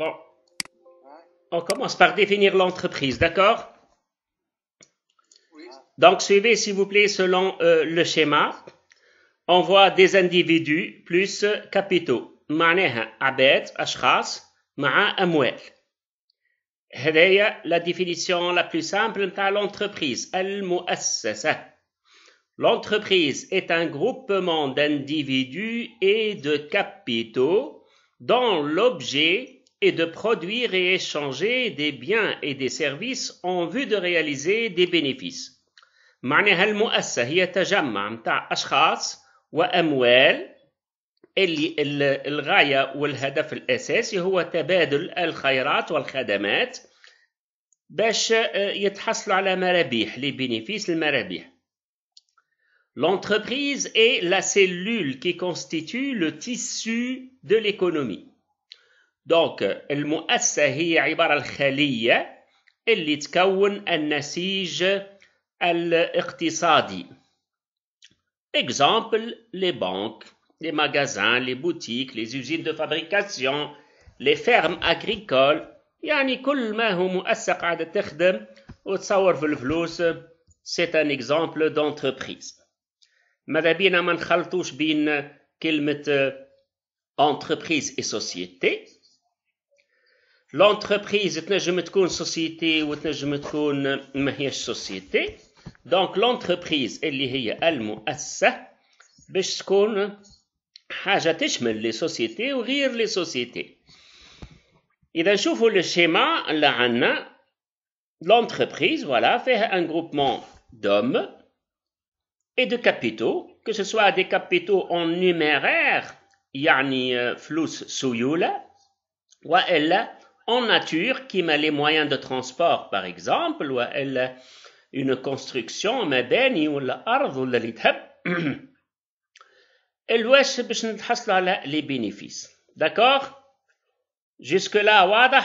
Bon. On commence par définir l'entreprise, d'accord Donc suivez s'il vous plaît selon euh, le schéma. On voit des individus plus capitaux. Maneha, abed, ashras, ma'a, Et la définition la plus simple à l'entreprise L'entreprise est un groupement d'individus et de capitaux dont l'objet et de produire et échanger des biens et des services en vue de réaliser des bénéfices. معناها المؤسسة هي تجمع متاع أشخاص وأموال اللي الغاية والهدف الأساسي هو تبادل الخيرات والخدمات باش يتحصلوا على مرابح لي بينيفيس المرابح L'entreprise est la cellule qui constitue le tissu de l'économie. دونك المؤسسة هي عبارة الخلية اللي تكون النسيج الاقتصادي اكزامبل لي بانك لي ماغازان لي بوتيك لي زوزين دو فابريكاسيون لي فيرم اغريكول يعني كل ما هو مؤسسة قاعدة تخدم وتصور في الفلوس سي ان اكزامبل دونتربريز ماذا بينا ما نخلطوش بين كلمة entreprise et société L'entreprise, et ne je me trouve une société ou ne je me une société. Donc l'entreprise, elle est ici société l'essentiel, pour construire la joute entre les sociétés ouvrir les sociétés. Et donc je le schéma là, on a l'entreprise, voilà, fait un groupement d'hommes et de capitaux, que ce soit des capitaux en numéraire, y a ni euh, flux souillés, ou elle en nature qui met les moyens de transport, par exemple, ou elle une construction, mais ben, ou l'arbre, ou l'alithab, elle ou elle les bénéfices. D'accord? Jusque-là, wada?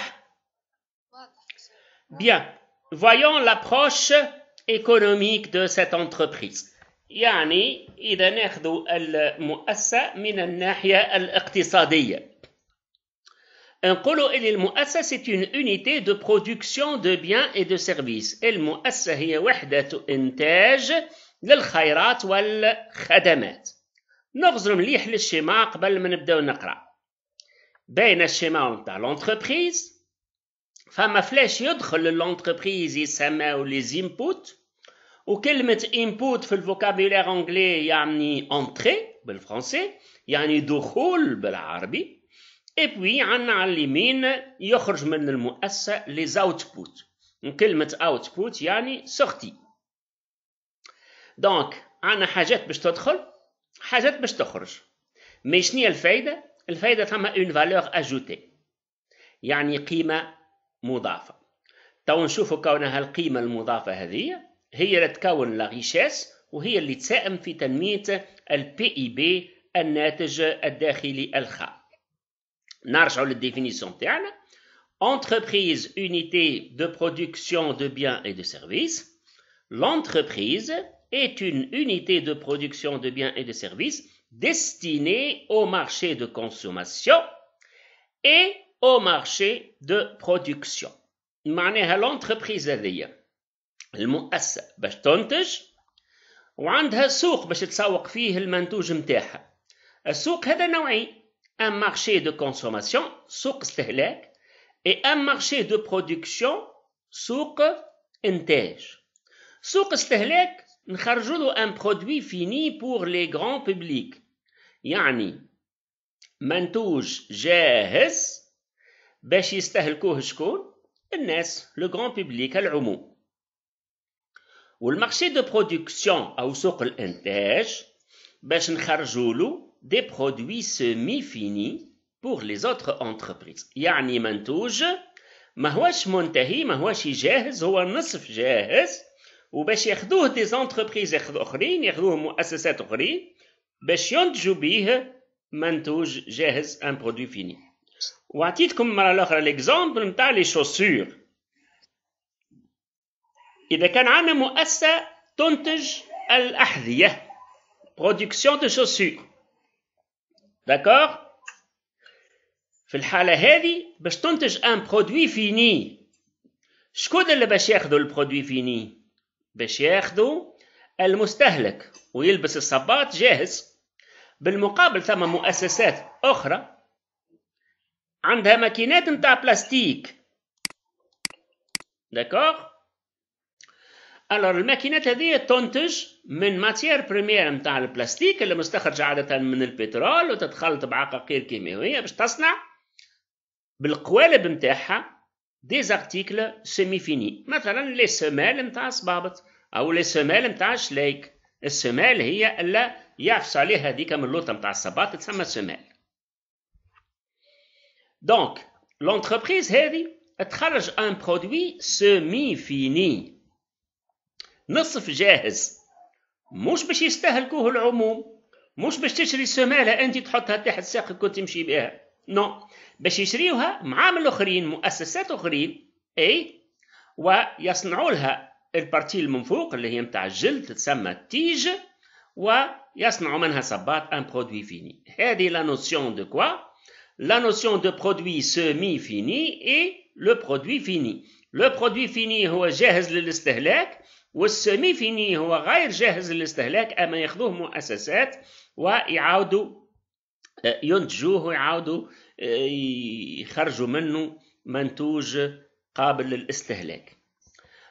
Bien. Voyons l'approche économique de cette entreprise. يعني إذا ناخذ المؤسسة من الناحية الاقتصادية un kolo et le mot asse une unité de production de biens et de services. Le mot asse est un intège de l'alchajrat ou de l'hadamet. Nous allons lire le schéma comme nous l'avons Dans Le schéma de l'entreprise, la femme a flaché l'entreprise, il s'appelle les inputs. Ou quel mét input, dans le vocabulaire anglais, il y a une entrée, dans français, il y a une d'où اي بوي عندنا على اليمين يخرج من المؤسسه لي زاوتبوت كلمه اوتبوت يعني سورتي دونك عندنا حاجات باش تدخل حاجات باش تخرج مي شنو الفايده الفايده ثما اون فالور اجوتي يعني قيمه مضافه تو نشوفوا كون هالقيمه المضافه هذه هي اللي تكون لا ريشيس وهي اللي تساهم في تنميه البي اي بي الناتج الداخلي الخام نرجعوا للديفينيسيون تاعنا entreprise unité de production de biens et de services l'entreprise est une unité de production de biens et de services destinée au marché de consommation et au marché de production معناها l'entreprise هذه المؤسسة باش تنتج وعندها سوق باش تسوق فيه المنتوج متاعها السوق هذا نوعين un marché de consommation, souk stehlek, et un marché de production, souk intej. Souk stehlek, avons un produit fini pour les grands publics. Yani, mentouj le bech yistahelkouh le grand public al Le Ou le marché de production سوق souk باش نخرجوا له des produits semi-finis pour les autres entreprises yani منتوج ما هوش منتهي ما جاهز هو نصف جاهز وباش دي زونتربريز اخرين مؤسسات باش منتوج جاهز داكوغ في الحالة هذه باش تنتج ان برودوي فيني شكون اللي باش ياخذ البرودوي فيني باش ياخذو المستهلك ويلبس الصباط جاهز بالمقابل ثم مؤسسات أخرى عندها ماكينات نتاع بلاستيك داكوغ الوغ الماكينات هذه تنتج من ماتيير بريمير نتاع البلاستيك اللي مستخرج عادة من البترول وتتخلط بعقاقير كيماوية باش تصنع بالقوالب نتاعها دي زارتيكل سيمي فيني مثلا لي سمال نتاع صبابط او لي سمال نتاع شلايك السمال هي اللي يعفس عليها هذيك من اللوطه نتاع الصباط تسمى سمال دونك لونتربريز هذه تخرج ان برودوي سيمي فيني نصف جاهز مش باش يستهلكوه العموم مش باش تشري سمالة أنت تحطها تحت ساقك وتمشي بها نو باش يشريوها معامل أخرين مؤسسات أخرين أي ويصنعوا لها البارتي من فوق اللي هي متاع الجلد تسمى التيج ويصنعوا منها صباط ان برودوي فيني هذه لا نوسيون دو كوا لا نوسيون دو برودوي سيمي فيني اي لو برودوي فيني لو برودوي فيني هو جاهز للاستهلاك والسمي فيني هو غير جاهز للاستهلاك أما ياخذوه مؤسسات ويعاودوا آه، ينتجوه ويعاودوا آه، يخرجوا منه منتوج قابل للاستهلاك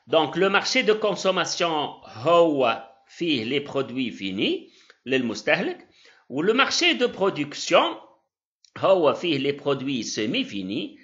دونك لو مارشي دو كونسوماسيون هو فيه لي برودوي فيني للمستهلك ولو مارشي دو برودكسيون هو فيه لي برودوي سيمي فيني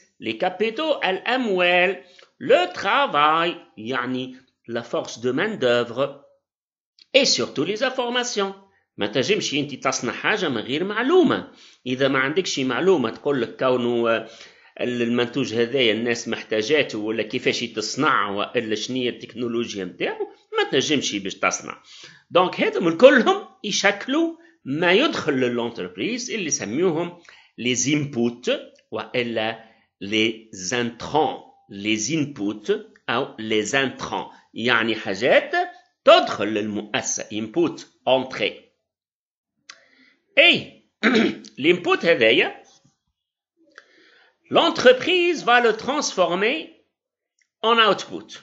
les capitaux الأموال le travail يعني la force de main d'œuvre et surtout les informations ما تجمش انت تصنع حاجه من غير معلومه اذا ما عندكش معلومه تقول لك كونه المنتوج هذايا الناس محتاجاته ولا كيفاش تصنع والا شنية التكنولوجيا نتاعو ما تنجمش باش تصنع دونك هذم كلهم يشكلوا ما يدخل للونتربريز اللي سميوهم لي زينبوت والا les intrants les inputs ou ah, les intrants يعني حاجات تدخل للمؤسسة input entrée et l'input هذايا l'entreprise va le transformer en output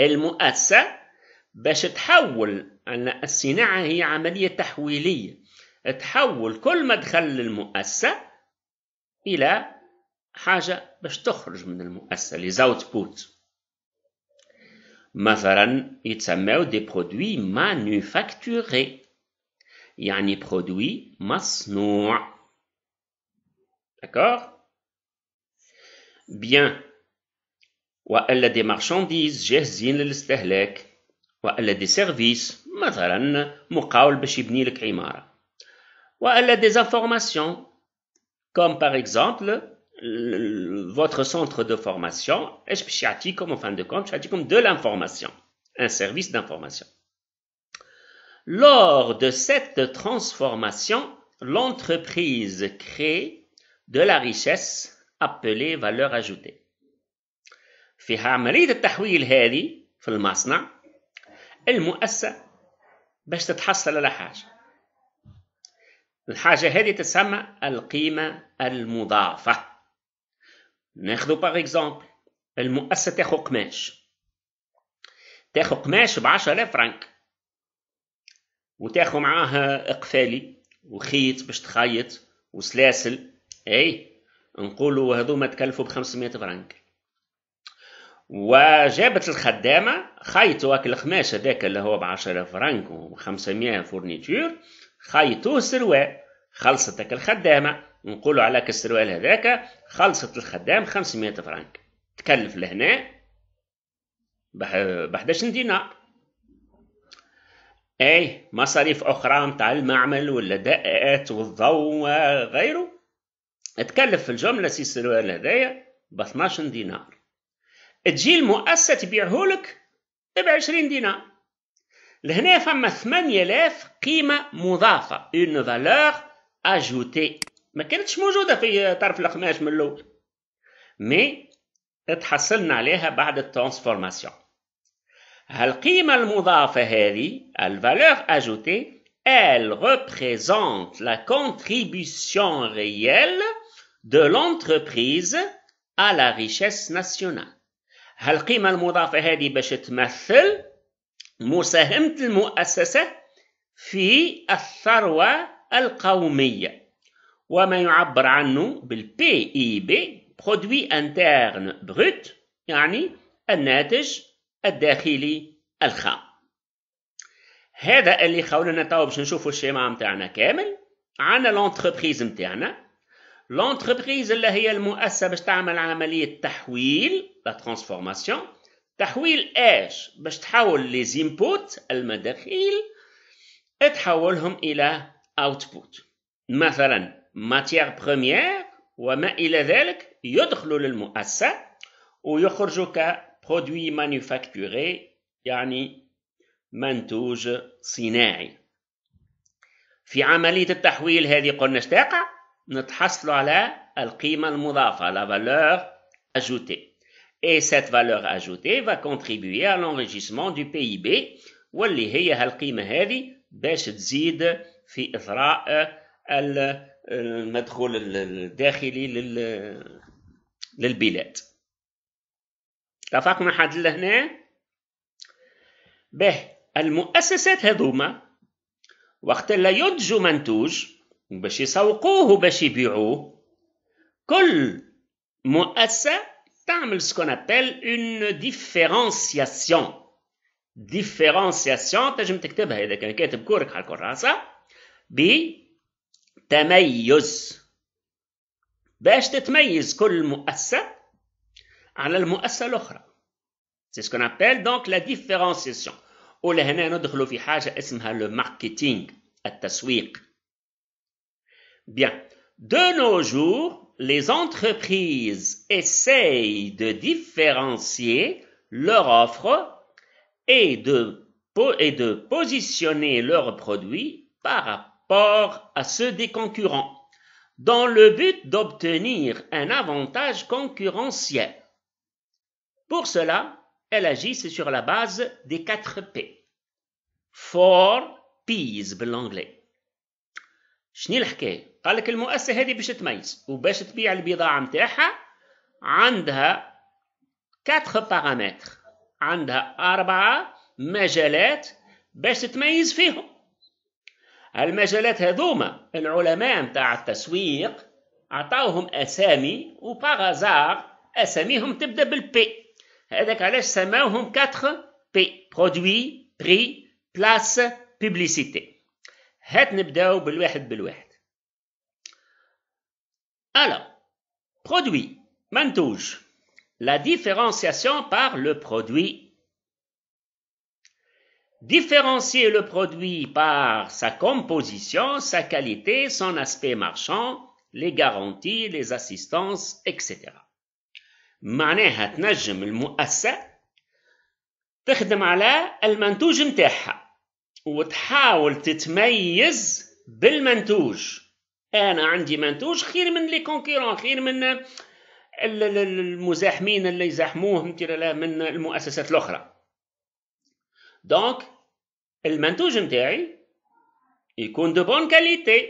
المؤسسة باش تحول أن الصناعة هي عملية تحويلية تحول كل مدخل للمؤسسة chose pour les « outputs ». Par exemple, des produits « manufacturés », c'est-à-dire des produits « D'accord Bien, Ou des marchandises des services, par exemple, Ou a des informations, comme par exemple, votre centre de formation, est comme en fin de compte, comme de l'information, un service d'information. Lors de cette transformation, l'entreprise crée de la richesse appelée valeur ajoutée. في عملية التحويل هذه في المصنع المؤسسة باش تتحصل على حاجة الحاجة هذه تسمى القيمة المضافة ناخذوا باغ اكزومبل المؤسسه تاخذ قماش تاخذ قماش ب 10000 فرانك وتاخذ معاها اقفالي وخيط باش تخيط وسلاسل اي نقولوا هذوما تكلفوا ب 500 فرانك وجابت الخدامة خيطوا هاك القماش هذاك اللي هو ب 10000 فرانك و500 فورنيتور خيطوه سروال خلصت هاك الخدامة نقولوا على كسروال هذاك خلصت الخدام 500 فرانك تكلف لهنا ب 11 دينار اي مصاريف اخرى نتاع المعمل ولا دقات والضوء وغيره تكلف في الجمله سي سروال هذايا ب 12 دينار تجي المؤسسه تبيعهولك ب 20 دينار لهنا فما 8000 قيمه مضافه اون فالور اجوتي ما كانتش موجودة في طرف القماش من الأول مي تحصلنا عليها بعد الترانسفورماسيون هالقيمة المضافة هذه الفالور اجوتي elle représente la contribution réelle de l'entreprise à la richesse nationale هالقيمة المضافة هذه باش تمثل مساهمة المؤسسة في الثروة القومية وما يعبر عنه بالـ PIB بي برودوي انترن بروت يعني الناتج الداخلي الخام هذا اللي خولنا تو باش نشوفوا الشيما نتاعنا كامل عندنا لونتربريز نتاعنا لونتربريز اللي هي المؤسسه باش تعمل عمليه تحويل لا ترانسفورماسيون تحويل ايش باش تحول لي زيمبوت المداخيل تحولهم الى اوتبوت مثلا matière بروميير وما إلى ذلك يدخلوا للمؤسسة ويخرج كبرودوي مانيفاكتوري يعني منتوج صناعي في عملية التحويل هذه قلنا تقع نتحصل على القيمة المضافة لا valeur ajoutée et cette valeur ajoutée va contribuer à l'enrichissement du PIB واللي هي هالقيمة هذه باش تزيد في إثراء المدخول الداخلي لل للبلاد اتفقنا حد لهنا به المؤسسات هذوما وقت اللي ينتجوا منتوج باش يسوقوه وباش يبيعوه كل مؤسسة تعمل سكون ابل اون ديفيرونسياسيون ديفيرونسياسيون تجم تنجم تكتبها إذا كان كاتب كورك على الكراسة ب تميز باش تتميز كل مؤسسة على المؤسسة الأخرى C'est ce qu'on appelle donc la différenciation. Ou le hene nodkhlo le marketing, at Bien. De nos jours, les entreprises essayent de différencier leur offre et de positionner leurs produits par rapport à ceux des concurrents dans le but d'obtenir un avantage concurrentiel pour cela elle agit sur la base des 4 P 4 P's je vais vous dire quand vous avez ceci pour vous ou pour vendre votre pièce elle a 4 paramètres elle a 4 majelettes pour vous pour vous هالمجالات هذوما العلماء نتاع التسويق عطاوهم اسامي وباغازار اساميهم تبدا بالبي هذاك علاش سماوهم 4 بي برودوي بري بلاس بيبليسيتي هات نبداو بالواحد بالواحد الو برودوي منتوج لا différenciation بار لو برودوي différencier le produit par sa composition, sa qualité, son aspect marchand, les garanties, les assistances, etc. معناها تنجم المؤسسة تخدم على المنتوج وتحاول تتميز بالمنتوج عندي منتوج خير من لي كونكيرون خير من المزاحمين اللي يزاحموه دونك المنتوج نتاعي يكون دو بون كاليتي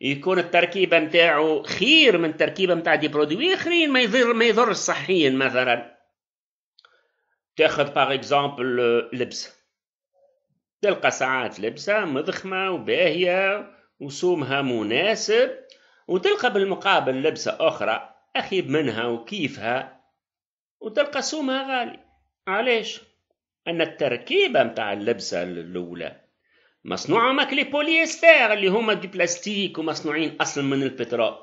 يكون التركيبه نتاعو خير من التركيبه نتاع دي برودوي اخرين ما يضر ما يضرش صحيا مثلا تاخذ باغ اكزومبل لبس تلقى ساعات لبسه مضخمه وباهيه وسومها مناسب وتلقى بالمقابل لبسه اخرى اخيب منها وكيفها وتلقى سومها غالي علاش أن التركيبة متاع اللبسة الأولى مصنوعة ماك لي بوليستير اللي هما دي بلاستيك ومصنوعين أصلا من البترول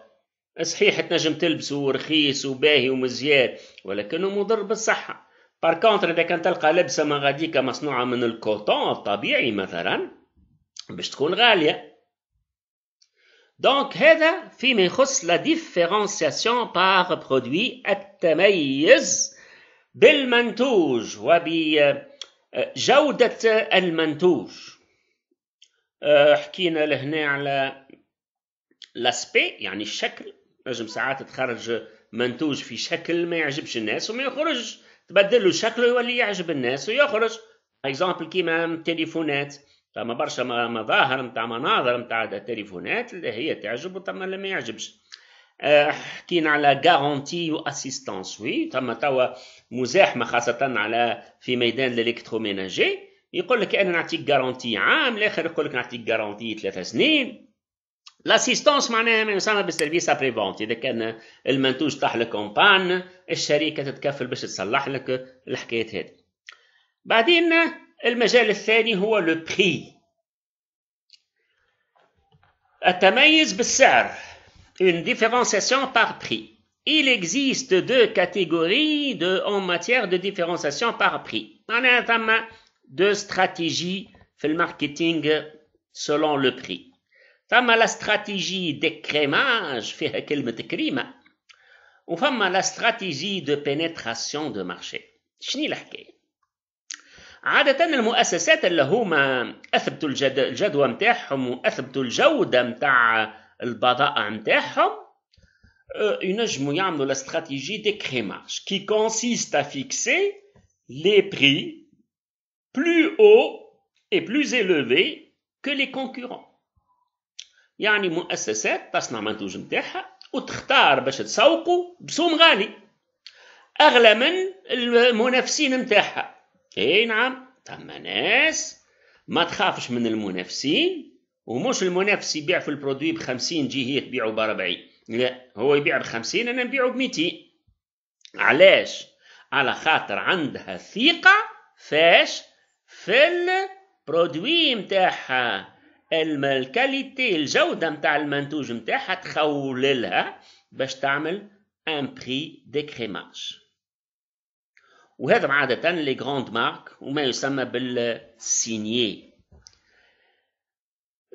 صحيح تنجم تلبسه رخيص وباهي ومزيان ولكنه مضر بالصحة بار كونتر إذا كان تلقى لبسة ما غاديكا مصنوعة من الكوتون الطبيعي مثلا باش تكون غالية دونك هذا فيما يخص لا ديفيرونسياسيون بار برودوي التميز بالمنتوج وب جودة المنتوج آه، حكينا لهنا على لاسبي يعني الشكل نجم ساعات تخرج منتوج في شكل ما يعجبش الناس وما يخرج تبدل له شكله يولي يعجب الناس ويخرج اكزامبل كيما التليفونات فما برشا مظاهر نتاع مناظر نتاع التليفونات اللي هي تعجب وثم اللي ما يعجبش آه، حكينا على غارونتي و اسيستانس وي تما توا مزاحمه خاصه على في ميدان الالكتروميناجي يقول لك انا نعطيك غارونتي عام الاخر يقول لك نعطيك غارونتي ثلاثة سنين لاسيستونس معناها ما يسمى بالسيرفيس ابري فونت اذا كان المنتوج لك الكومبان الشركه تتكفل باش تصلح لك الحكايات هذه بعدين المجال الثاني هو لو بري التميز بالسعر une différenciation par prix. Il existe deux catégories de, en matière de différenciation par prix. On a deux stratégies le marketing selon le prix. a la stratégie d'écrémage فيها كلمة كريمة a la stratégie de pénétration de marché. البضائع نتاعهم آه، ينجموا يعملوا لا استراتيجي كريماج كي كونسيست ا فيكسي لي بري بلو او اي بلو ايليفي كو لي كونكورون يعني مؤسسات تصنع منتوج نتاعها وتختار باش تسوقوا بسوم غالي اغلى من المنافسين نتاعها اي نعم ثم ناس ما تخافش من المنافسين ومش المنافس يبيع في البرودوي ب 50 جي هي تبيعه ب 40 لا هو يبيع ب 50 انا نبيعه ب 200 علاش على خاطر عندها ثقة فاش في البرودوي متاعها الكاليتي الجودة متاع المنتوج متاعها تخوللها باش تعمل ان بري ديكريماج وهذا عادة لي غروند مارك وما يسمى بالسينيي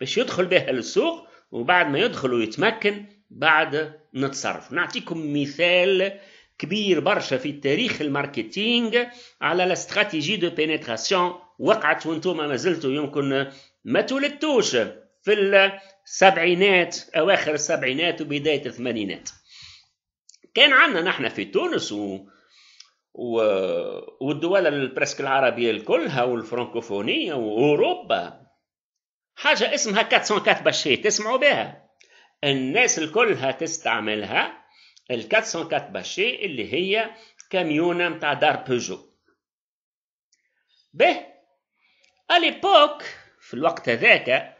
باش يدخل بها للسوق وبعد ما يدخل ويتمكن بعد نتصرف نعطيكم مثال كبير برشا في تاريخ الماركتينغ على الاستراتيجي دو بينيتراسيون وقعت وانتم ما زلتوا يمكن ما تولدتوش في السبعينات اواخر السبعينات وبدايه الثمانينات كان عندنا نحن في تونس و... و... والدول البرسك العربيه الكلها والفرنكوفونيه واوروبا حاجة اسمها 404 باشي تسمعوا بها الناس الكلها تستعملها ال 404 باشي اللي هي كاميونة متاع دار بيجو به أليبوك في الوقت ذاك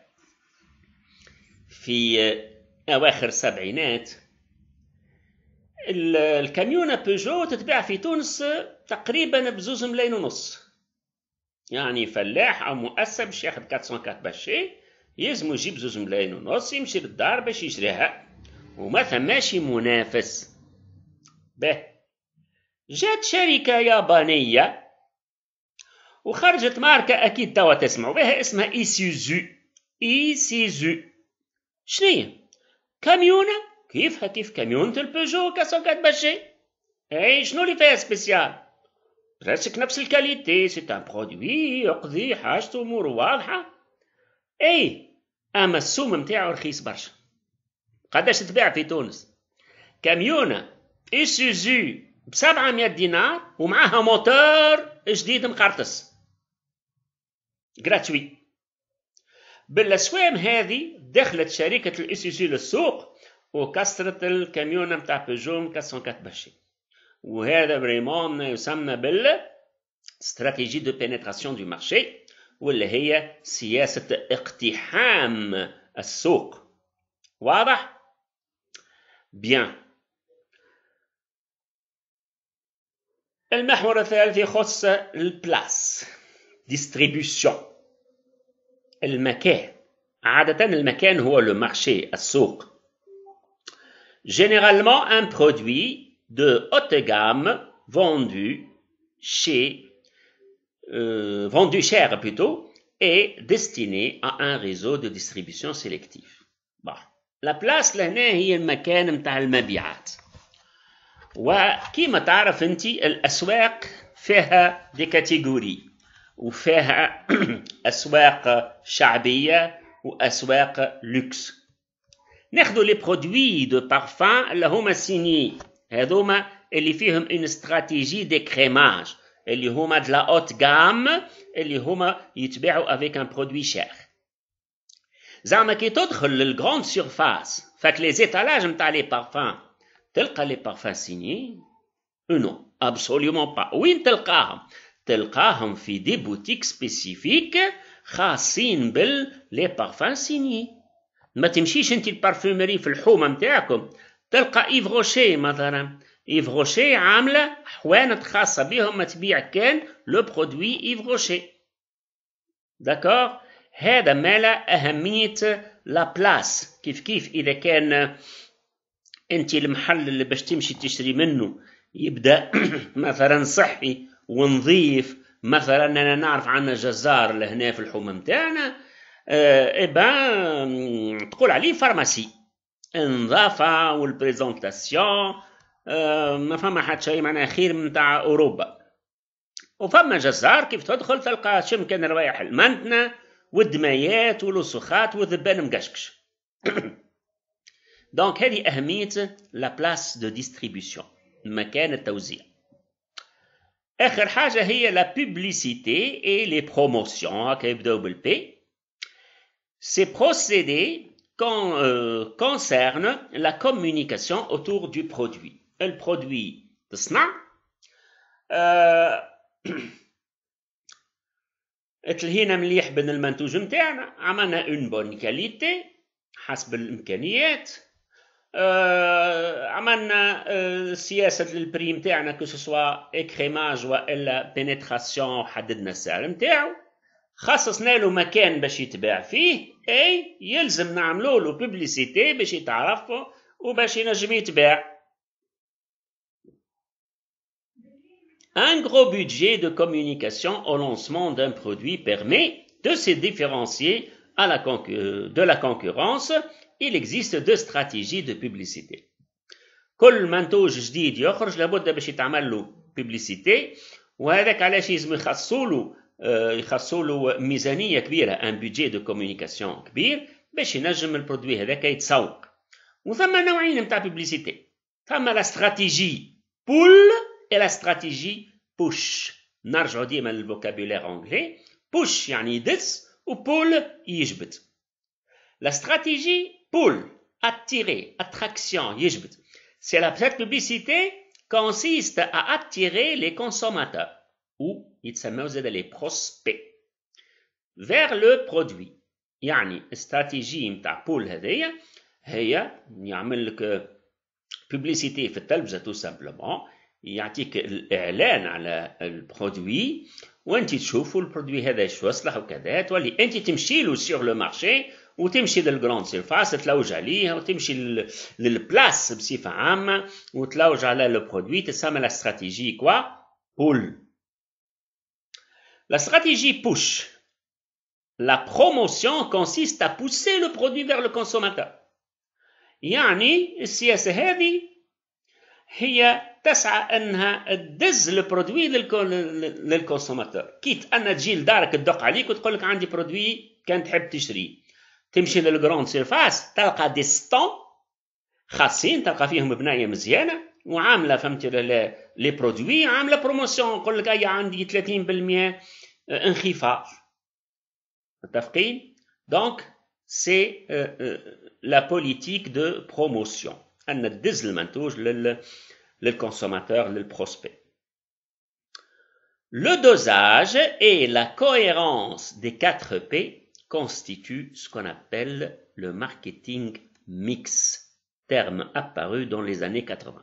في أواخر السبعينات الكاميونة بيجو تتباع في تونس تقريبا بزوز ملايين ونص يعني فلاح أو مؤسسة باش ياخد 404 باشي يلزمو يجيب زوز ملايين ونص يمشي للدار باش يشريها وما ثماش منافس به جات شركة يابانية وخرجت ماركة أكيد توا تسمعوا بها اسمها إيسيزو إيسيزو هي كاميونة كيفها كيف كاميونة البيجو كاسوكات باشي اي شنو اللي فيها سبيسيال راسك نفس الكاليتي سي ان برودوي يقضي حاجته اموره واضحه اي اما السوم نتاعو رخيص برشا قداش تباع في تونس كاميونة اسوزو ب 700 دينار ومعاها موتور جديد مقرطس غراتوي بالاسوام هذه دخلت شركه الاسوزو للسوق وكسرت الكاميونة نتاع بيجو 404 بشي We vraiment le plan, la stratégie de pénétration du marché, ou la stratégie de pénétration du Bien. Le place, distribution. Le lieu. Généralement, le est le marché, le Généralement, un produit de haute gamme vendu chez vendu cher plutôt et destiné à un réseau de distribution sélectif. Bah. La place لهنا هي المكان نتاع المبيعات وكيما تعرف انت الاسواق فيها دي كاتيجوري وفيها اسواق شعبيه واسواق لوكس ناخذ لي برودوي دو parfum اللي هذوما اللي فيهم اون استراتيجي دي كريماج اللي هما دلا اوت جام اللي هما يتباعوا افيك ان برودوي شير زعما كي تدخل للغروند سيرفاس فاك لي زيتالاج نتاع لي بارفان تلقى لي بارفان سيني نو ابسوليومون با وين تلقاهم تلقاهم في دي بوتيك سبيسيفيك خاصين بال لي بارفان سيني ما تمشيش انت البارفومري في الحومه نتاعكم تلقى إيف غوشي مثلا إيف غوشي عاملة حوانت خاصة بهم تبيع كان لو برودوي إيف غوشي داكور هذا مال أهمية لا بلاس كيف كيف إذا كان أنت المحل اللي باش تمشي تشري منه يبدا مثلا صحي ونظيف مثلا انا نعرف عندنا جزار لهنا في الحومه نتاعنا اي آه، إيه بان تقول عليه فارماسي النظافة والبريزونتاسيون ما فما حتى شيء معناها خير من تاع أوروبا وفما جزار كيف تدخل تلقى شمكن روايح المنتنة والدمايات والوسخات والذبان مقشقش دونك هذه أهمية لا بلاس دو ديستريبيسيون مكان التوزيع آخر حاجة هي لا بوبليسيتي اي لي بروموسيون هكا يبداو بالبي سي بروسيدي concerne la communication autour du produit. Le produit produit أه... تلهينا مليح بين المنتوج نتاعنا عملنا اون بون كاليتي حسب الامكانيات عملنا سياسه نتاعنا كو اكريماج والا حددنا السعر نتاعو خصصنا له مكان باش يتباع فيه اي يلزم نعملوا له بوبليسيتي باش يتعرف وباش ينجم يتباع Un gros budget de communication au lancement d'un produit permet de se différencier à la de la concurrence. Il existe deux stratégies de publicité. كل منتوج جديد يخرج لابد باش يتعمل له بوبليسيتي وهذاك علاش يلزم يخصصوا له euh, il y a un budget de communication. Il y a un produit qui est en train de faire. Nous Et un de la publicité. Nous avons la stratégie pull et la stratégie push. N'importe avons le vocabulaire anglais. Push, c'est-à-dire et pull, cest La stratégie pull, attirer, attraction, c'est la publicité consiste à attirer les consommateurs. يتسموا زاد لي بروسبي فير لو برودوي يعني استراتيجي نتاع بول هذايا هي يعمل لك بوبليسيتي في التلفزه تو سامبلومون يعطيك الاعلان على البرودوي وانت تشوفوا البرودوي هذا شو اصلح وكذا تولي انت تمشي له سيغ لو مارشي وتمشي للجراند سيرفاس تلوج عليها وتمشي للبلاس بصفه عامه وتلوج على لو برودوي تسمى لا استراتيجي كوا بول La stratégie push. La promotion consiste à pousser le produit vers le consommateur. يعني السياسة هذه هي تسعى انها تدز البرودوي للكونسوماتور كيت ان تجي لدارك تدق عليك وتقول لك عندي برودوي كان تحب تشري تمشي للجراند سيرفاس تلقى دي ستون خاصين تلقى فيهم بنايه مزيانه وعامله فهمت لي برودوي عامله بروموسيون نقول لك يا عندي 30% انخفاض متفقين دونك سي لا بوليتيك دو بروموسيون ان تدز المنتوج للكونسوماتور للبروسبي Le dosage et la cohérence des 4 P constituent ce qu'on appelle le marketing mix, terme apparu dans les années 80.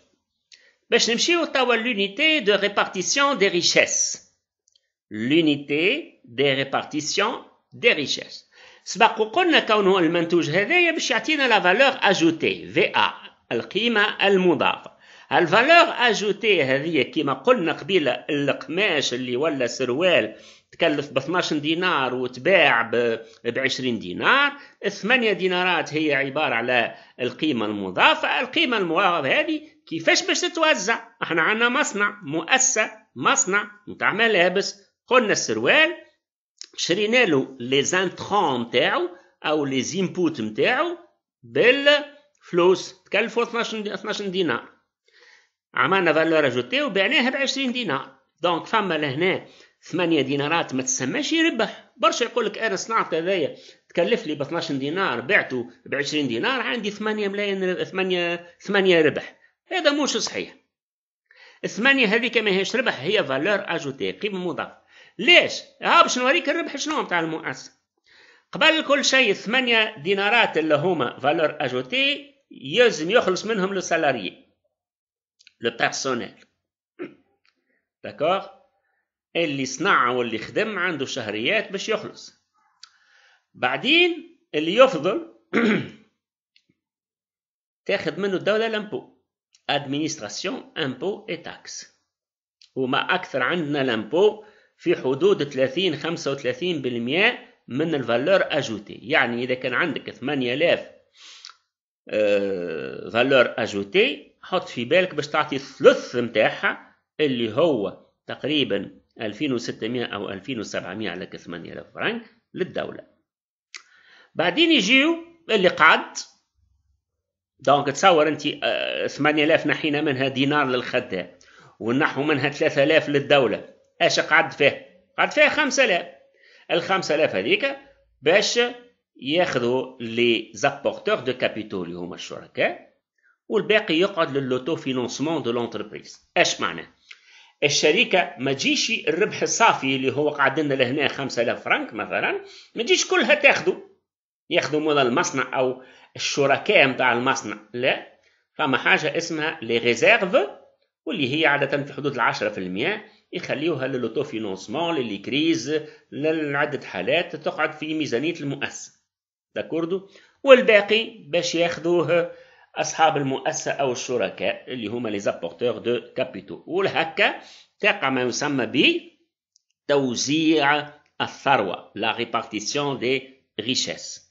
باش نمشيو توا لونيتي دو ريبارتيسيون دي ريشيس لونيتي دي ريبارتيسيون دي ريشيس سبق وقلنا كونه المنتوج هذايا باش يعطينا لا فالور اجوتي في ا القيمه المضافه الفالور اجوتي هذه كما قلنا قبيله القماش اللي ولا سروال تكلف ب 12 دينار وتباع ب 20 دينار 8 دينارات هي عباره على القيمه المضافه القيمه المضافه هذه كيفاش باش تتوزع احنا عندنا مصنع مؤسسه مصنع نتاع ملابس قلنا السروال شرينا له لي زانترون نتاعو او لي زينبوت نتاعو بالفلوس تكلفوا 12 12 دينار عملنا فالور اجوتي وبعناها ب 20 دينار دونك فما لهنا 8 دينارات ما تسماش يربح برشا يقول لك انا صنعت هذايا تكلف لي ب 12 دينار بعته ب 20 دينار عندي 8 ملايين 8 8 ربح هذا مش صحيح الثمانية هذه كما هيش ربح هي فالور اجوتي قيمة مضافة ليش؟ ها باش نوريك الربح شنو نتاع المؤسسة قبل كل شيء ثمانية دينارات اللي هما فالور اجوتي يلزم يخلص منهم لو سالاري لو بيرسونيل داكوغ اللي صنع واللي خدم عنده شهريات باش يخلص بعدين اللي يفضل تاخذ منه الدولة لامبو administration impôts et taxes وما أكثر عندنا لامبو في حدود 30 35% من الفالور اجوتي يعني إذا كان عندك 8000 آه، فالور اجوتي حط في بالك باش تعطي الثلث نتاعها اللي هو تقريبا 2600 أو 2700 على 8000 فرنك للدولة بعدين يجيو اللي قعد دونك تصور انت 8000 آه، نحينا منها دينار للخدام ونحو منها 3000 للدوله اش قعد فيه؟ قعد فيه 5000 ال 5000 هذيك باش ياخذوا لي زابورتور دو كابيتو اللي هما الشركاء والباقي يقعد للوتو فينونسمون دو لونتربريز اش معناه؟ الشركه ما تجيش الربح الصافي اللي هو قعد لنا لهنا 5000 فرنك مثلا ما تجيش كلها تاخذه ياخذوا من المصنع او الشركاء متاع المصنع لا فما حاجة اسمها لي ريزيرف واللي هي عادة في حدود العشرة في المية يخليوها للوتو فينونسمون كريز لعدة حالات تقعد في ميزانية المؤسسة داكوردو والباقي باش ياخذوه أصحاب المؤسسة أو الشركاء اللي هما لي زابورتور دو كابيتو والهكا تقع ما يسمى ب توزيع الثروة لا ريبارتيسيون دي ريشيس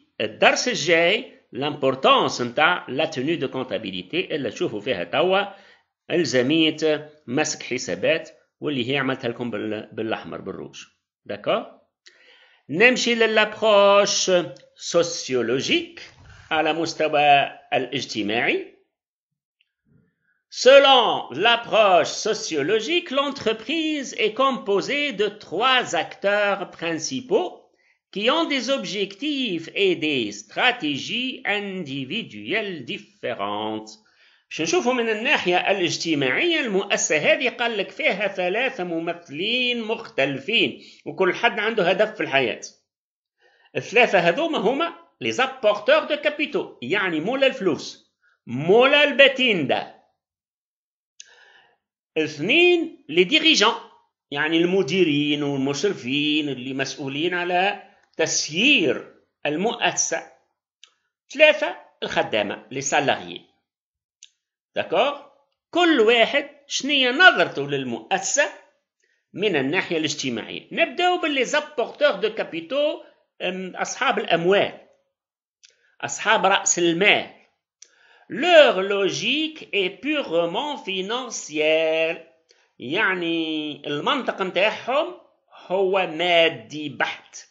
الدرس الجاي لامبورطونس نتاع لا تنو دو كونتابيليتي اللي تشوفوا فيها توا الزاميه مسك حسابات واللي هي عملتها لكم بالاحمر بالروج l'approche نمشي للابروش سوسيولوجيك على الاجتماعي Selon l'approche sociologique, l'entreprise est composée de trois acteurs principaux qui ont des objectifs et des stratégies individuelles différentes شنشوفوا من الناحية الاجتماعية المؤسسة هذه قال لك فيها ثلاثة ممثلين مختلفين وكل حد عنده هدف في الحياة الثلاثة هذوما هما لي زابورتور دو كابيتو يعني مولا الفلوس مولا الباتيندا اثنين لي ديريجون يعني المديرين والمشرفين اللي مسؤولين على تسيير المؤسسة ثلاثة الخدامة لي سالاريي داكور كل واحد شنية نظرته للمؤسسة من الناحية الاجتماعية نبداو باللي زبورتور دو كابيتو أصحاب الأموال أصحاب رأس المال leur logique est purement financière يعني المنطق نتاعهم هو مادي بحت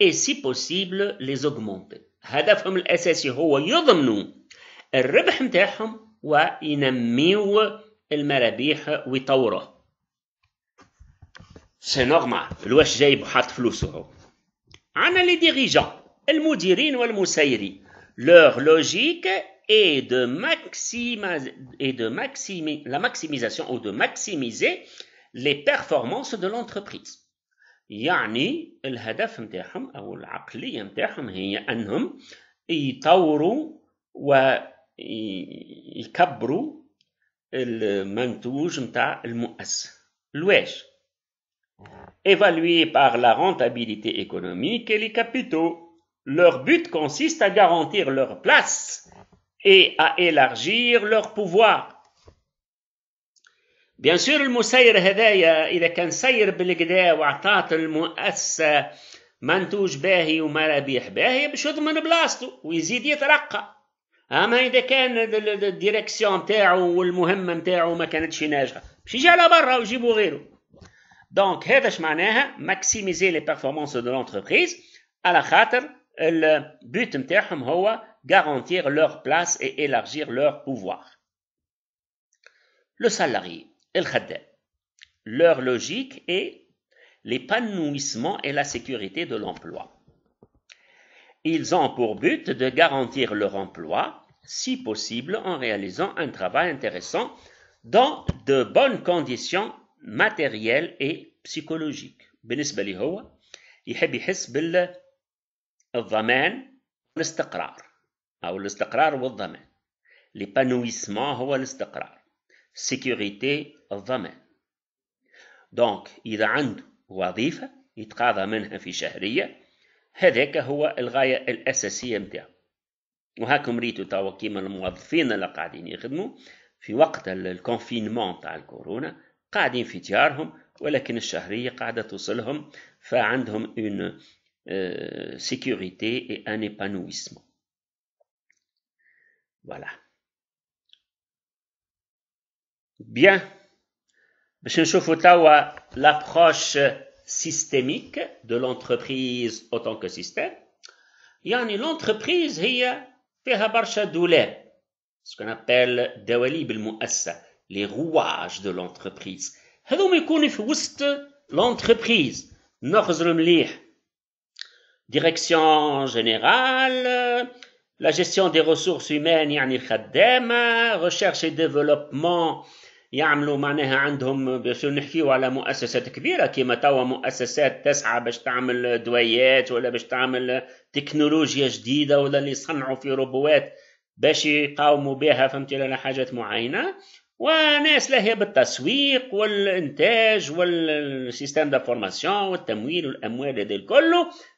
et si possible les augmenter هدفهم الأساسي هو يضمنوا الربح متاعهم وينميوا et ويطوره de leur logique est de, de maximiser, la maximisation ou de maximiser les performances de l'entreprise. يعني الهدف نتاعهم او العقليه نتاعهم هي انهم يطوروا ويكبروا المنتوج نتاع المؤسسه لواش évalué par la rentabilité économique et les capitaux. Leur but consiste à garantir leur place et à élargir leur pouvoir بيان سور المسير هذايا اذا كان سير بالقدا وعطات المؤسسه منتوج باهي ومرابيح باهي باش يضمن بلاصتو ويزيد يترقى اما اذا كان الديريكسيون نتاعو والمهمه نتاعو ما كانتش ناجحه باش يجي على برا ويجيبوا غيره دونك هذا اش معناها ماكسيميزي لي بيرفورمانس دو لونتربريز على خاطر البوت نتاعهم هو garantir leur place et élargir leur pouvoir. Le salarié. Leur logique est l'épanouissement et la sécurité de l'emploi. Ils ont pour but de garantir leur emploi, si possible, en réalisant un travail intéressant dans de bonnes conditions matérielles et psychologiques. l'épanouissement سيكوريتي الضمان دونك إذا عنده وظيفة يتقاضى منها في شهرية هذاك هو الغاية الأساسية متاعو وهاكم ريتو توا كيما الموظفين اللي قاعدين يخدموا في وقت الكونفينمون تاع الكورونا قاعدين في ديارهم ولكن الشهرية قاعدة توصلهم فعندهم اون سيكوريتي اي ان ايبانويسمون فوالا Bien. M. نشوفوا l'approche systémique de l'entreprise en tant que système. l'entreprise هي ce qu'on appelle les rouages de l'entreprise C'est l'entreprise direction générale la gestion des ressources humaines recherche et développement يعملوا معناها عندهم باش نحكيو على مؤسسات كبيرة كيما توا مؤسسات تسعى باش تعمل دوايات ولا باش تعمل تكنولوجيا جديدة ولا اللي يصنعوا في روبوات باش يقاوموا بها فهمتي ولا حاجات معينة وناس لها بالتسويق والإنتاج والسيستم فورماسيون والتمويل والأموال هذا الكل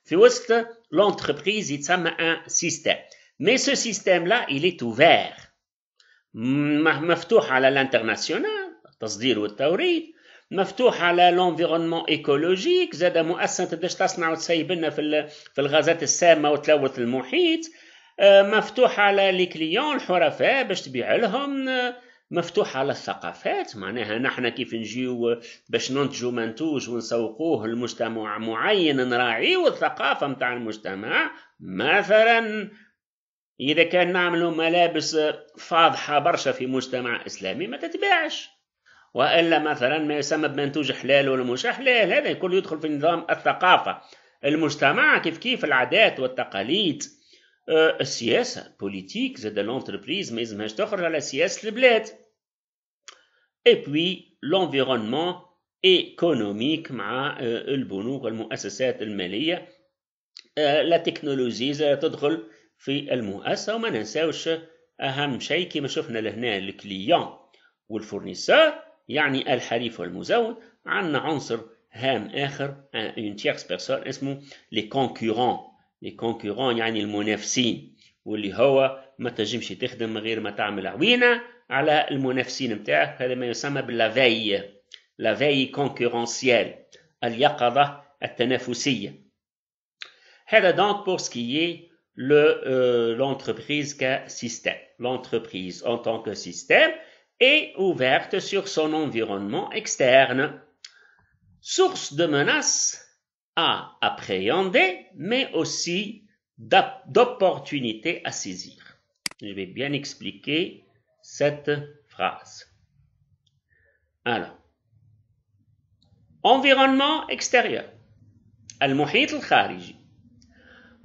في وسط لونتربريز يتسمى ان سيستم مي سو سيستم لا إلي توفير مفتوح على الانترناسيونال التصدير والتوريد مفتوح على لونفيرونمون ايكولوجيك زاد مؤسسه تبداش تصنع وتسيب لنا في في الغازات السامه وتلوث المحيط آه، مفتوح على لي كليون الحرفاء باش تبيع لهم مفتوح على الثقافات معناها نحن كيف نجيو باش ننتجو منتوج ونسوقوه لمجتمع معين نراعيو الثقافة متاع المجتمع مثلا إذا كان نعملوا ملابس فاضحة برشا في مجتمع إسلامي ما تتباعش وإلا مثلا ما يسمى بمنتوج حلال ولا مش حلال هذا كله يدخل في نظام الثقافة المجتمع كيف كيف العادات والتقاليد أه، السياسة بوليتيك زاد لونتربريز ما يلزمهاش تخرج على سياسة البلاد اي بوي لونفيرونمون ايكونوميك مع أه، البنوك والمؤسسات المالية أه، لا تكنولوجي تدخل في المؤسسه وما ننساوش اهم شيء كما شفنا لهنا الكليون والفورنيسور يعني الحليف والمزود عندنا عنصر هام اخر اون تيرس بيرسون اسمه لي كونكورون لي كونكورون يعني المنافسين واللي هو ما تنجمش تخدم من غير ما تعمل عوينه على المنافسين نتاعك هذا ما يسمى باللافاي لافاي كونكورونسيال اليقظه التنافسيه هذا دونك بور سكيي Euh, l'entreprise le, système. L'entreprise en tant que système est ouverte sur son environnement externe. Source de menaces à appréhender, mais aussi d'opportunités à saisir. Je vais bien expliquer cette phrase. Alors, environnement extérieur. al-muhit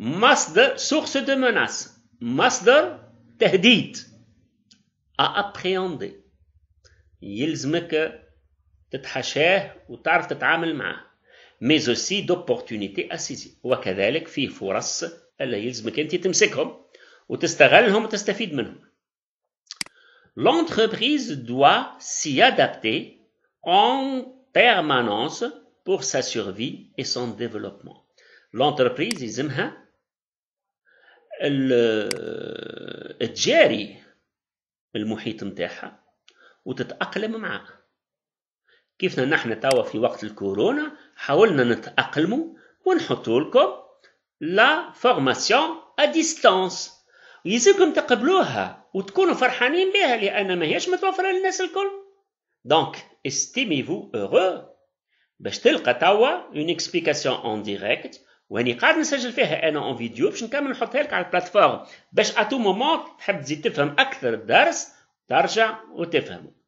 Masdar, source de menace. Masdar, tahdid. À appréhender. Yilzmeke, tethacheh, ou tarf tetamel ma. Mais aussi d'opportunités à saisir. Ou à kadalek, fi fouras, elle yilzmeke, titemsekom. Ou testarelhom, testafidmenom. L'entreprise doit s'y adapter en permanence pour sa survie et son développement. L'entreprise, il تجاري المحيط نتاعها وتتأقلم معاه كيفنا نحن توا في وقت الكورونا حاولنا نتأقلموا ونحطوا لكم لا فورماسيون ا ديستانس يلزمكم تقبلوها وتكونوا فرحانين بها لان ما هيش متوفره للناس الكل دونك استيمي فو باش تلقى توا اون اكسبليكاسيون اون ديريكت وهني قاعد نسجل فيها انا اون فيديو باش نكمل نحطها لك على البلاتفورم باش اتو مومون تحب تزيد تفهم اكثر الدرس ترجع وتفهمه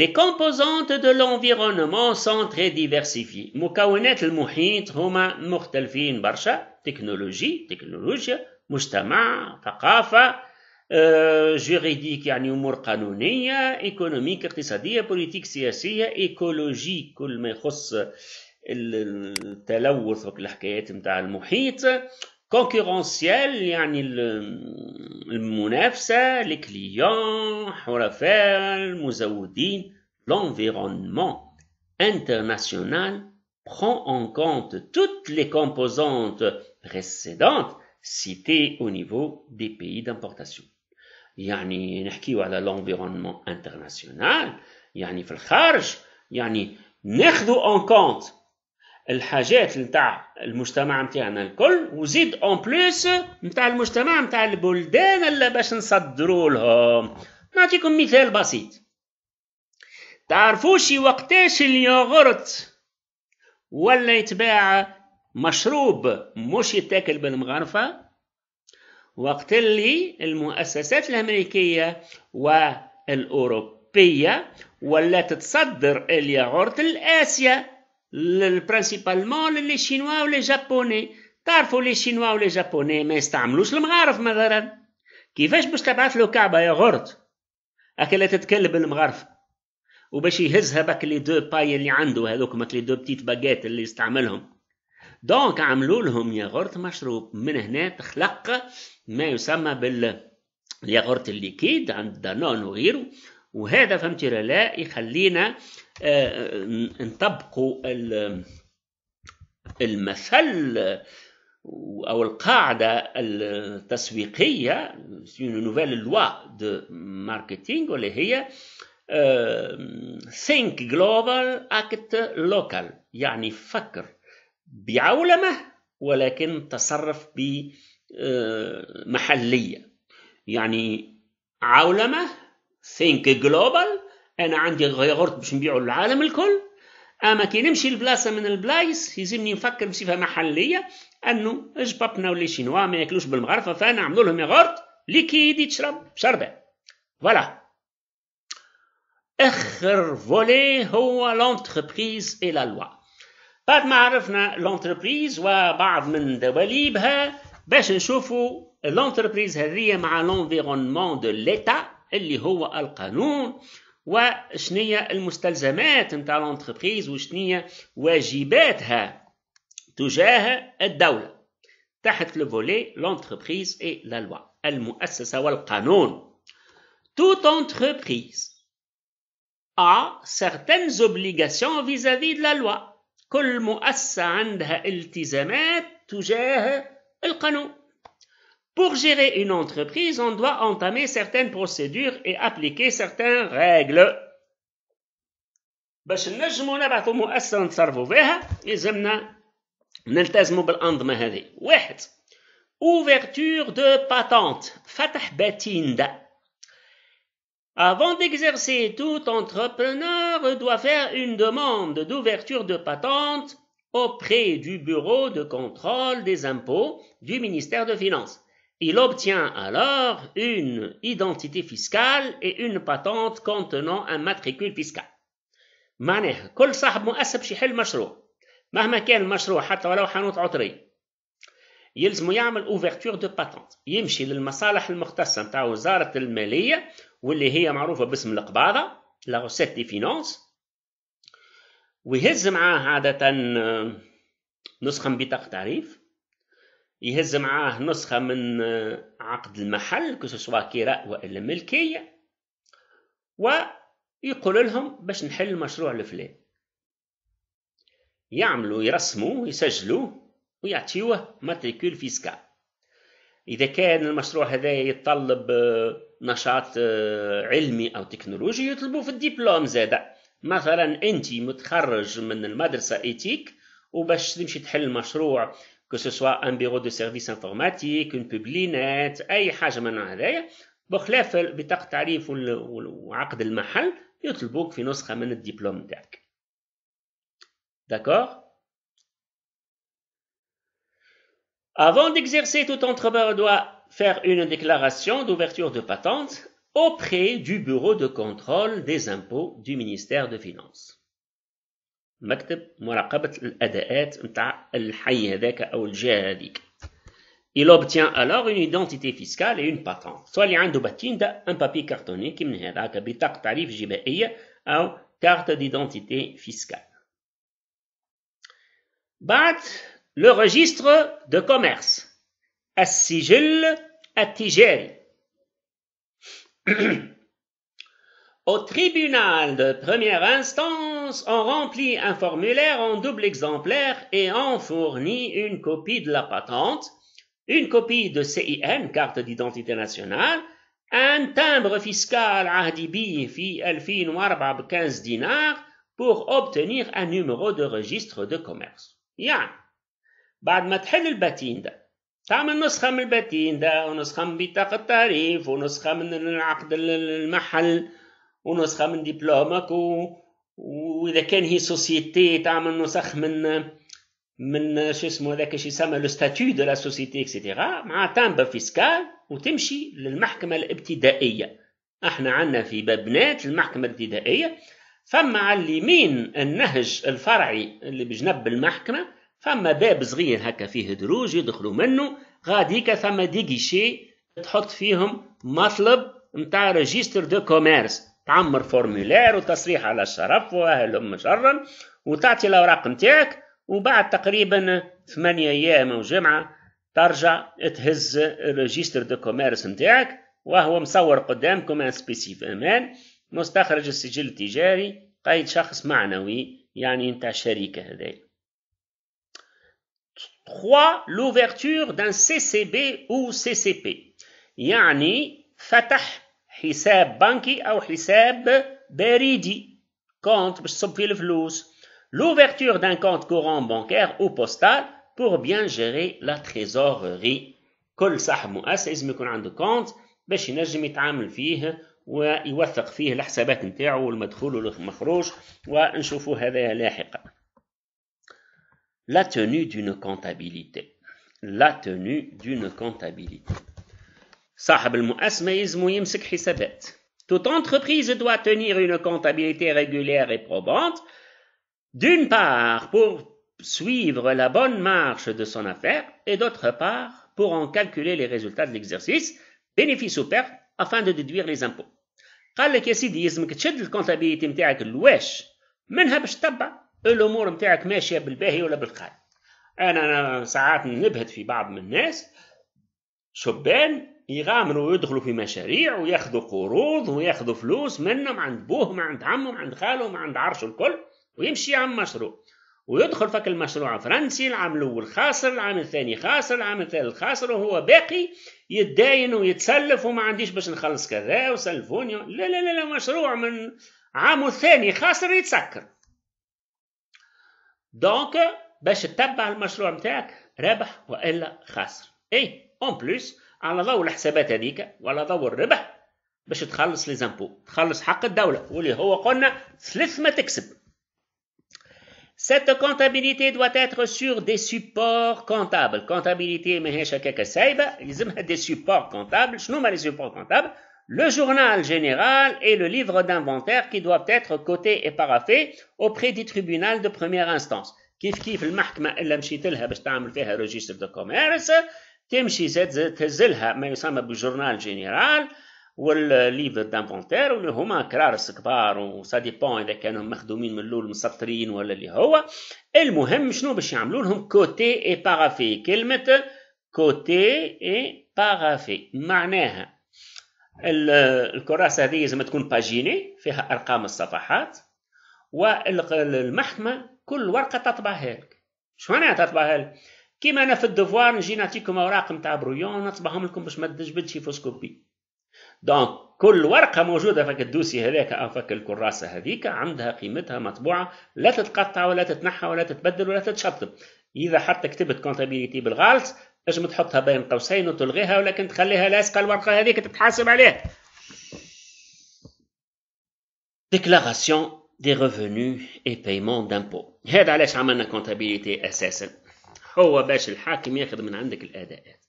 Les composantes de l'environnement sont très diversifiées. مكونات المحيط هما مختلفين برشا تكنولوجي تكنولوجيا مجتمع ثقافة أه, جوريديك يعني أمور قانونية ايكونوميك اقتصادية بوليتيك سياسية ايكولوجي كل ما يخص التلوث الحكايات نتاع المحيط كونكورونسيال يعني المنافسة les les المزودين l'environnement international prend en compte toutes les composantes précédentes citées au niveau des pays d'importation. يعني نحكيو على l'environnement international يعني في الخارج يعني ناخذو en compte الحاجات نتاع المجتمع نتاعنا الكل وزيد اون بليس نتاع المجتمع نتاع البلدان اللي باش نصدروا لهم نعطيكم مثال بسيط تعرفوش وقتاش اليوغورت ولا يتباع مشروب مش يتاكل بالمغرفة وقت اللي المؤسسات الأمريكية والأوروبية ولا تتصدر الياغورت لآسيا برانسيبالمون للي شينوا ولي جابوني تعرفوا لي شينوا ولي جابوني ما يستعملوش المغارف مثلا كيفاش باش تبعث له كعبه يا غرد اكلا تتكلم المغارف وباش يهزها باك لي دو باي اللي عنده هذوك ماك لي دو بتيت باجيت اللي يستعملهم دونك عملوا لهم ياغورت مشروب من هنا تخلق ما يسمى بال الياغورت الليكيد عند دانون وغيره وهذا فهمتي لا يخلينا آه، نطبقوا المثل او القاعده التسويقيه une نوفيل loi دو ماركتينغ اللي هي آه، think global act local يعني فكر بعولمه ولكن تصرف بمحليه آه، يعني عولمه think global انا عندي غيغرت باش نبيعو للعالم الكل اما كي نمشي لبلاصه من البلايص يلزمني نفكر بصفه محليه انه اجبابنا ولا شينوا ما ياكلوش بالمغرفه فنعملوا لهم ياغورت ليكيد تشرب شربه فوالا اخر فولي هو لونتربريز اي لا لوا بعد ما عرفنا لونتربريز وبعض من دواليبها باش نشوفوا لونتربريز هذه مع لونفيرونمون دو ليتا اللي هو القانون وشنية المستلزمات نتاع لونتربريز وشنية واجباتها تجاه الدولة تحت لو فولي لونتربريز اي لا لوا المؤسسة والقانون toute entreprise ا certaines obligations فيزافي دو لا لوا كل مؤسسة عندها التزامات تجاه القانون Pour gérer une entreprise, on doit entamer certaines procédures et appliquer certaines règles. ouverture de patente fatah Avant d'exercer, tout entrepreneur doit faire une demande d'ouverture de patente auprès du Bureau de contrôle des impôts du ministère de Finances. Il obtient alors une identité fiscale et une patente contenant un matricule fiscal. معناها كل صاحب مؤسسة باش يحل مشروع مهما كان المشروع حتى ولو حانوت عطرية يلزمو يعمل اوفرتور دو باتونت يمشي للمصالح المختصة نتاع وزارة المالية واللي هي معروفة باسم القباضة لا روسيت دي فينانس ويهز معاه عادة نسخة من بطاقة تعريف يهز معاه نسخة من آه، عقد المحل كسوسوا كراء وإلا ملكية ويقول لهم باش نحل المشروع الفلاني يعملوا يرسموا يسجلوا ويعطيوه ماتريكول فيسكال إذا كان المشروع هذا يتطلب آه، نشاط آه، علمي أو تكنولوجي يطلبوا في الدبلوم زادا مثلا أنت متخرج من المدرسة إيتيك وباش تمشي تحل مشروع que ce soit un bureau de service informatique, une publinette, أي حاجة من تعريف D'accord Avant d'exercer, tout entrepreneur doit faire une déclaration d'ouverture de patente auprès du Bureau de contrôle des impôts du ministère de Finances. Il obtient alors une identité fiscale et une patente. Soit il y a un papier cartonné qui me dit que le tarif ou carte d'identité fiscale. Bat le registre de commerce. Au tribunal de première instance, réponse, on remplit un formulaire en double exemplaire et on fournit une copie de la patente, une copie de CIN, carte d'identité nationale, un timbre fiscal عهدي fi 2004 ب 15 dinars pour obtenir un numéro de registre de commerce Y'a. بعد ما تحل الباتين ده تعمل نسخة من الباتين ده ونسخة من بطاقة التعريف ونسخة من العقد المحل ونسخة من دبلومك و... واذا كان هي سوسيتي تعمل نسخ من من شو اسمه هذاك شو يسمى لو ستاتيو دو لا سوسيتي اكسيتيرا مع تامبا فيسكال وتمشي للمحكمه الابتدائيه احنا عندنا في بابنات المحكمه الابتدائيه فما على اليمين النهج الفرعي اللي بجنب المحكمه فما باب صغير هكا فيه دروج يدخلوا منه غاديكا ثم ديغيشي تحط فيهم مطلب نتاع ريجيستر دو كوميرس تعمر فورمولير وتصريح على الشرف ام جرا وتعطي الاوراق نتاعك وبعد تقريبا ثمانية ايام او جمعه ترجع تهز ريجيستر دو كوميرس نتاعك وهو مصور قدامكم ان سبيسيف امان مستخرج السجل التجاري قيد شخص معنوي يعني نتاع دان سي 3 l'ouverture d'un CCB ou CCP يعني فتح l'ouverture d'un compte courant bancaire ou postal pour bien gérer la trésorerie la tenue d'une comptabilité la tenue d'une comptabilité صاحب المؤسسة ما يلزمو يمسك حسابات. Toute entreprise doit tenir une comptabilité régulière et probante, d'une part pour suivre la bonne marche de son affaire et d'autre part pour en calculer les résultats de l'exercice, bénéfices ou pertes, afin de déduire les impôts. قال لك يا سيدي يلزمك تشد الكونتابيليتي نتاعك الواش منها باش تتبع الامور نتاعك ماشيه بالباهي ولا بالخايب انا ساعات نبهت في بعض من الناس شبان يغامروا ويدخلوا في مشاريع وياخذوا قروض وياخذوا فلوس منهم عند بوهم عند عمهم عند خالهم عند عرشه الكل ويمشي يعمل مشروع ويدخل فك المشروع فرنسي العام الاول خاسر العام الثاني خاسر العام الثالث خاسر وهو باقي يتداين ويتسلف وما عنديش باش نخلص كذا وسلفوني لا لا لا, مشروع من عامه الثاني خاسر يتسكر دونك باش تتبع المشروع نتاعك رابح والا خاسر اي اون بليس على ضوء الحسابات هذيك وعلى ضوء الربح باش تخلص لي زامبو تخلص حق الدولة واللي هو قلنا ثلث ما تكسب Cette comptabilité doit être sur des supports comptables. Comptabilité ماهيش هكاك سايبة يلزمها des supports comptables. شنو هما les supports comptables Le journal général et le livre d'inventaire qui doivent être cotés et paraffés auprès du tribunal de première instance. كيف كيف المحكمة إلا مشيت لها باش تعمل فيها registre de commerce تمشي زاد تهزلها ما يسمى بجورنال جينيرال والليفر دانفونتير واللي هما كرارس كبار وسا ديبون اذا كانوا مخدومين من الاول مسطرين ولا اللي هو المهم شنو باش يعملوا لهم كوتي اي بارافي كلمه كوتي اي بارافي معناها الكراسه هذه لازم تكون باجيني فيها ارقام الصفحات والمحكمه كل ورقه تطبعها لك شو معناها تطبعها لك كيما انا في الدفوار نجي نعطيكم اوراق نتاع برويون نصبهم لكم باش ما تجبدش فوسكوبي دونك كل ورقه موجوده فك الدوسي هذاك او فك الكراسه هذيك عندها قيمتها مطبوعه لا تتقطع ولا تتنحى ولا تتبدل ولا تتشطب اذا حتى كتبت كونتابيليتي بالغلط اجم تحطها بين قوسين وتلغيها ولكن تخليها لاصقه الورقه هذيك تتحاسب عليها ديكلاراسيون دي ريفوني اي بايمون دامبو هذا علاش عملنا كونتابيليتي اساسا هو باش الحاكم ياخذ من عندك الاداءات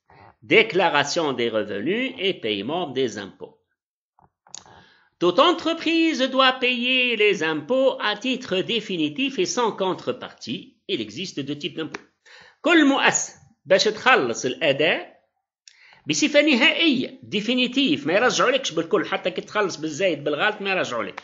déclaration des revenus et paiement des impôts. Toute entreprise doit payer les impôts à titre définitif et sans contrepartie. Il existe deux types d'impôts. كل مؤسسة باش تخلص الأداء بصفة نهائية ديفينيتيف ما يرجعولكش بالكل حتى كي تخلص بالزايد بالغلط ما يرجعولكش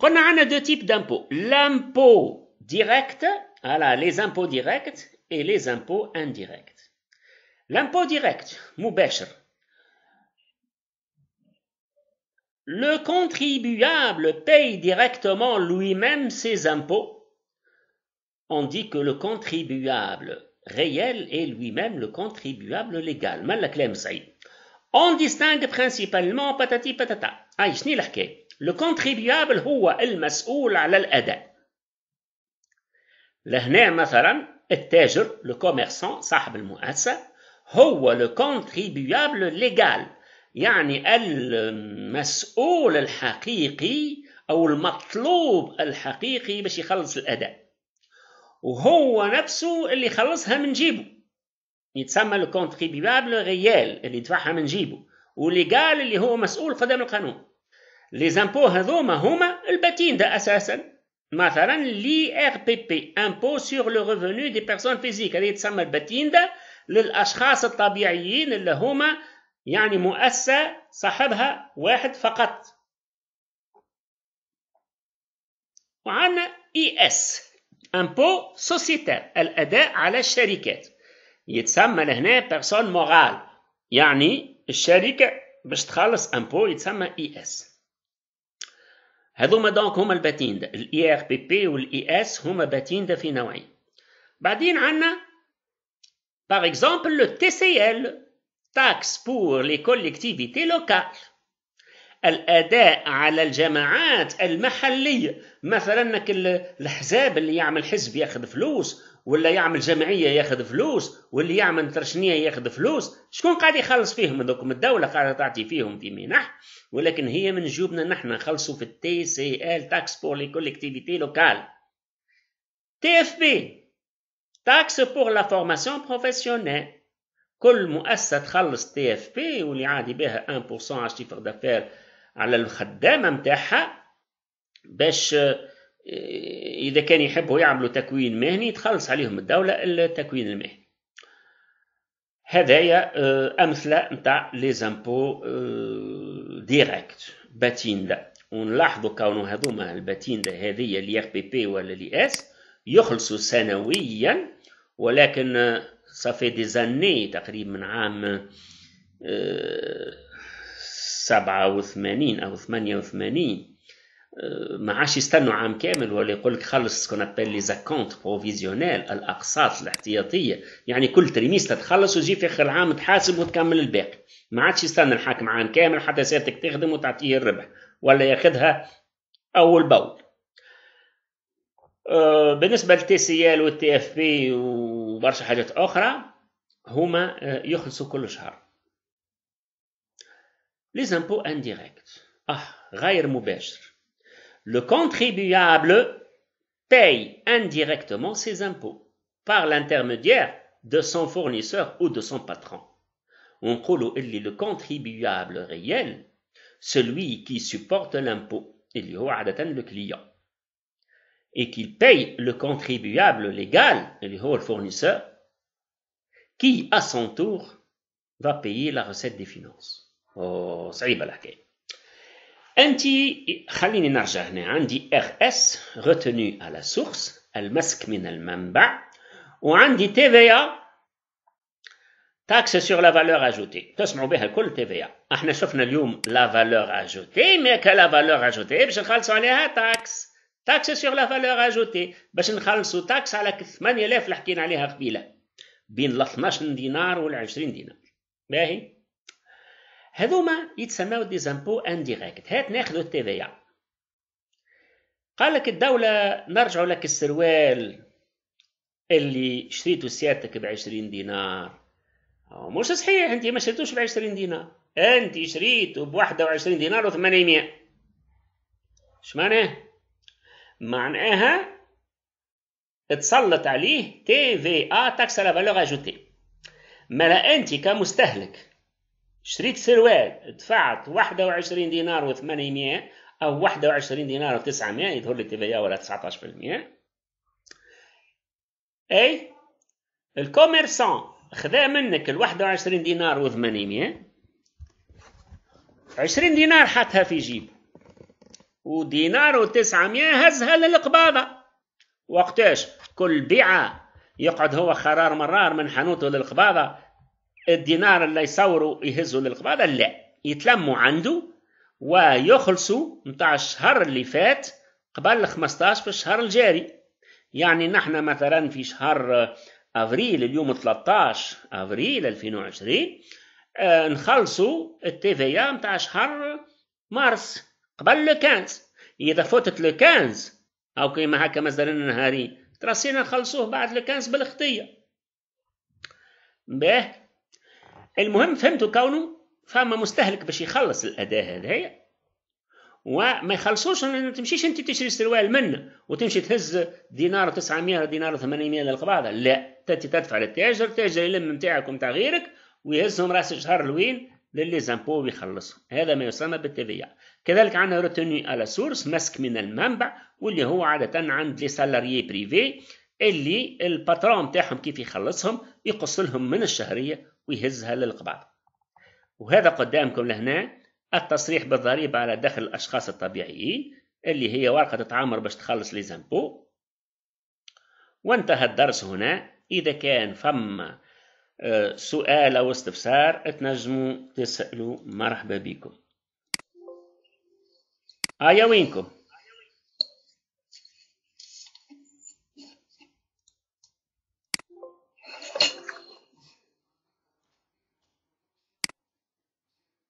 On a deux types d'impôts l'impôt direct, دو تيب دامبو لامبو ديريكت les لي زامبو ديريكت اي Le contribuable paye directement lui-même ses impôts. On dit que le contribuable réel est lui-même le contribuable légal. On distingue principalement patati patata. أي شني الحكاية؟ لو contribuable هو المسؤول على الأداء. لهنا مثلا التاجر لو كوميرسون صاحب المؤسسة هو لو contribuable ليغال يعني المسؤول الحقيقي أو المطلوب الحقيقي باش يخلص الأداء. وهو نفسه اللي خلصها من جيبه يتسمى لو ريال اللي دفعها من جيبه وليغال اللي هو مسؤول قدام القانون لي زامبو هذوما هما الباتين ده اساسا مثلا لي ار بي بي امبو سور لو ريفوني دي بيرسون فيزيك هذه تسمى الباتيندا للاشخاص الطبيعيين اللي هما يعني مؤسسه صاحبها واحد فقط وعندنا اي اس امبو سوسيتير الاداء على الشركات يتسمى لهنا بيرسون مورال يعني الشركة باش تخلص امبو يتسمى اي اس هذوما دونك هما الباتيندا الاي ار بي بي والاي اس هما باتيندا في نوعين بعدين عندنا باغ اكزومبل لو تي سي ال تاكس بور لي كوليكتيفيتي لوكال الاداء على الجماعات المحليه مثلا الحزاب اللي يعمل حزب ياخذ فلوس ولا يعمل جمعيه ياخذ فلوس واللي يعمل ترشنيه ياخذ فلوس شكون قاعد يخلص فيهم هذوك الدوله قاعده تعطي فيهم في منح ولكن هي من جيوبنا نحن نخلصوا في التي سي ال تاكس بور لي كوليكتيفيتي لوكال تي اف بي تاكس بور لا فورماسيون بروفيسيونيل كل مؤسسه تخلص تي اف بي واللي عادي بها 1% على الشيفر دافير على الخدامه نتاعها باش إيه، إذا كان يحبوا يعملوا تكوين مهني تخلص عليهم الدولة التكوين المهني هذايا آه، أمثلة نتاع لي زامبو آه، ديريكت باتيندا ونلاحظوا كونو هذوما الباتيندا هذه اللي اف بي بي ولا لي اس يخلصوا سنويا ولكن صافي دي زاني تقريبا من عام آه، سبعة وثمانين أو ثمانية وثمانين ما عادش يستنوا عام كامل ولا يقول لك خلص سكون ابل لي زاكونت بروفيزيونيل الاقساط الاحتياطيه يعني كل تريميس تخلص وجي في اخر العام تحاسب وتكمل الباقي ما عادش يستنى الحاكم عام كامل حتى سيرتك تخدم وتعطيه الربح ولا ياخذها اول باول أه، بالنسبه للتي سي ال والتي اف بي وبرشا حاجات اخرى هما أه، يخلصوا كل شهر لي زامبو انديريكت اه غير مباشر le contribuable paye indirectement ses impôts par l'intermédiaire de son fournisseur ou de son patron. On que le contribuable réel celui qui supporte l'impôt lui aura d'atteindre le client et qu'il paye le contribuable légal y aura le fournisseur qui à son tour va payer la recette des finances. Oh, انت خليني نرجع هنا عندي ار اس ريتوني على سورس المسك من المنبع وعندي تي في تاكس سور لا فالور اجوتي تسمعوا بها الكل تي في احنا شفنا اليوم لا فالور اجوتي مي كا لا فالور اجوتي باش نخلصوا عليها تاكس تاكس سور لا فالور اجوتي باش نخلصوا تاكس على 8000 اللي حكينا عليها قبيله بين ال 12 دينار وال 20 دينار باهي هذوما يتسموا دي زامبو انديريكت هات ناخذوا التي في قال لك الدولة نرجع لك السروال اللي شريته سيادتك ب 20 دينار مش صحيح انت ما شريتوش ب 20 دينار انت شريته ب 21 دينار و800 اش معناه معناها تسلط عليه تي في ا تاكس على فالور اجوتي مالا انت كمستهلك شريت سروال دفعت 21 دينار و800 أو 21 دينار و900 يظهر لي التي ولا 19% أي الكوميرسون خذا منك ال 21 دينار و800 20 دينار حطها في جيبه ودينار و900 هزها للقباضة وقتاش كل بيعة يقعد هو خرار مرار من حانوته للقباضة الدينار اللي يصوروا يهزوا للقباضة لا يتلموا عنده ويخلصوا متاع الشهر اللي فات قبل 15 في الشهر الجاري يعني نحن مثلا في شهر افريل اليوم 13 افريل 2020 آه نخلصوا التيفيا متاع شهر مارس قبل لو 15 اذا فوتت لو 15 او كيما هكا مصدرنا نهاري تراسينا نخلصوه بعد لو 15 بالخطيه باهي المهم فهمتوا كونه فما مستهلك باش يخلص الاداه هذايا وما يخلصوش ما تمشيش انت تشري سروال منه وتمشي تهز دينار 900 دينار 800 للقباضه لا تاتي تدفع للتاجر التاجر يلم نتاعك ومتاع غيرك ويهزهم راس شهر لوين للي زامبو ويخلصهم هذا ما يسمى بالتبيع كذلك عندنا روتوني على سورس مسك من المنبع واللي هو عادة عند لي سالاريي بريفي اللي الباترون تاعهم كيف يخلصهم يقص لهم من الشهرية ويهزها للقبعة وهذا قدامكم لهنا التصريح بالضريبة على دخل الأشخاص الطبيعيين اللي هي ورقة تعامر باش تخلص لي زامبو وانتهى الدرس هنا إذا كان فما آه، سؤال أو استفسار تنجموا تسألوا مرحبا بكم أيا آه، وينكم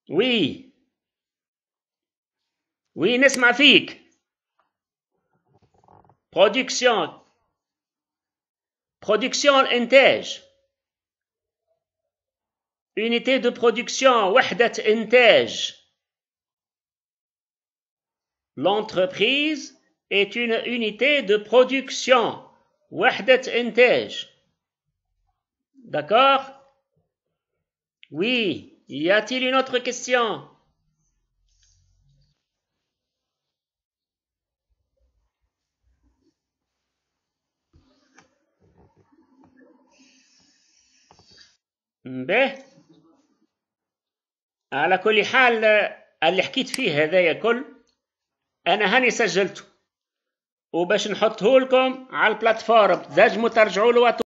Oui. Oui, pas, Production. Production, production Unité de production, Wahdat intège. L'entreprise est une unité de production, Wahdat intège. D'accord Oui. Y a-t-il une autre question به على كل حال اللي حكيت فيه هذايا كل انا هاني سجلته وباش نحطه لكم على البلاتفورم تنجموا ترجعوا له